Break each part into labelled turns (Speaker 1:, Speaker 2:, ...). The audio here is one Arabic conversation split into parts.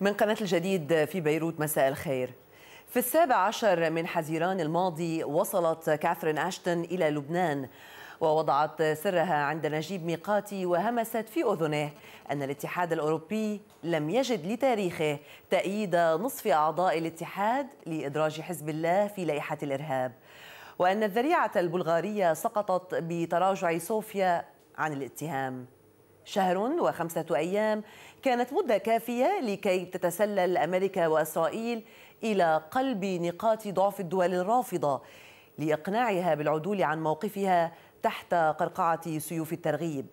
Speaker 1: من قناة الجديد في بيروت مساء الخير في السابع عشر من حزيران الماضي وصلت كاثرين أشتون إلى لبنان ووضعت سرها عند نجيب ميقاتي وهمست في أذنه أن الاتحاد الأوروبي لم يجد لتاريخه تأييد نصف أعضاء الاتحاد لإدراج حزب الله في لائحة الإرهاب وأن الذريعة البلغارية سقطت بتراجع صوفيا عن الاتهام شهر وخمسة أيام كانت مدة كافية لكي تتسلل أمريكا وإسرائيل إلى قلب نقاط ضعف الدول الرافضة لإقناعها بالعدول عن موقفها تحت قرقعة سيوف الترغيب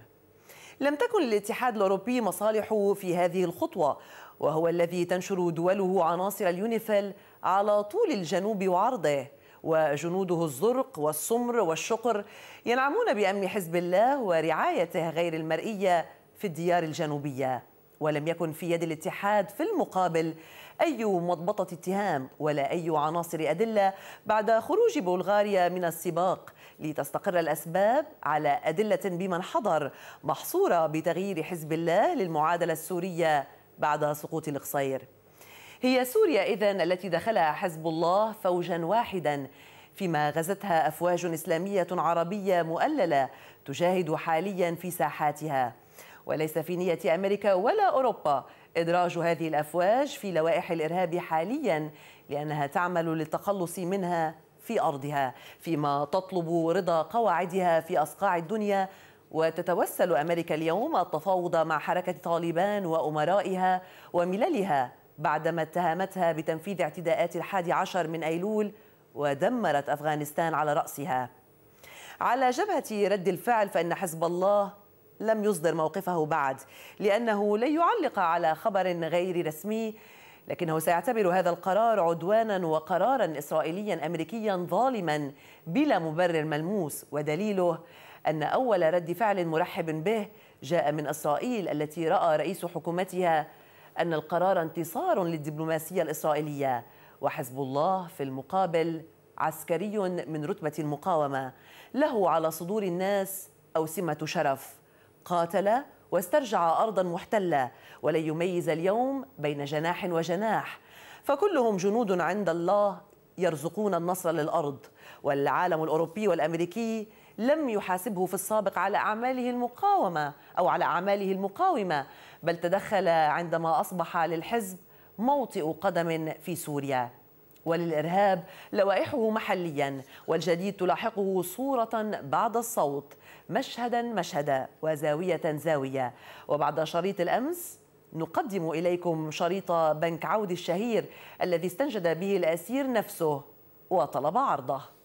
Speaker 1: لم تكن للاتحاد الأوروبي مصالحه في هذه الخطوة وهو الذي تنشر دوله عناصر اليونيفيل على طول الجنوب وعرضه وجنوده الزرق والسمر والشقر ينعمون بأمن حزب الله ورعايته غير المرئية في الديار الجنوبية ولم يكن في يد الاتحاد في المقابل أي مضبطة اتهام ولا أي عناصر أدلة بعد خروج بلغاريا من السباق لتستقر الأسباب على أدلة بمن حضر محصورة بتغيير حزب الله للمعادلة السورية بعد سقوط القصير هي سوريا إذا التي دخلها حزب الله فوجا واحدا فيما غزتها أفواج إسلامية عربية مؤللة تجاهد حاليا في ساحاتها وليس في نية أمريكا ولا أوروبا إدراج هذه الأفواج في لوائح الإرهاب حاليا لأنها تعمل للتخلص منها في أرضها فيما تطلب رضا قواعدها في أصقاع الدنيا وتتوسل أمريكا اليوم التفاوض مع حركة طالبان وأمرائها ومللها بعدما اتهمتها بتنفيذ اعتداءات الحادي عشر من أيلول ودمرت أفغانستان على رأسها على جبهة رد الفعل فإن حزب الله لم يصدر موقفه بعد لأنه لن يعلق على خبر غير رسمي لكنه سيعتبر هذا القرار عدوانا وقرارا إسرائيليا أمريكيا ظالما بلا مبرر ملموس ودليله أن أول رد فعل مرحب به جاء من إسرائيل التي رأى رئيس حكومتها أن القرار انتصار للدبلوماسية الإسرائيلية وحزب الله في المقابل عسكري من رتبة المقاومة له على صدور الناس أوسمة شرف قاتل واسترجع أرضا محتلة ولن يميز اليوم بين جناح وجناح فكلهم جنود عند الله يرزقون النصر للأرض والعالم الأوروبي والأمريكي لم يحاسبه في السابق على أعماله المقاومة أو على أعماله المقاومة بل تدخل عندما أصبح للحزب موطئ قدم في سوريا وللإرهاب لوائحه محليا والجديد تلاحقه صورة بعد الصوت مشهدا مشهدا وزاوية زاوية وبعد شريط الأمس نقدم إليكم شريط بنك عودي الشهير الذي استنجد به الأسير نفسه وطلب عرضه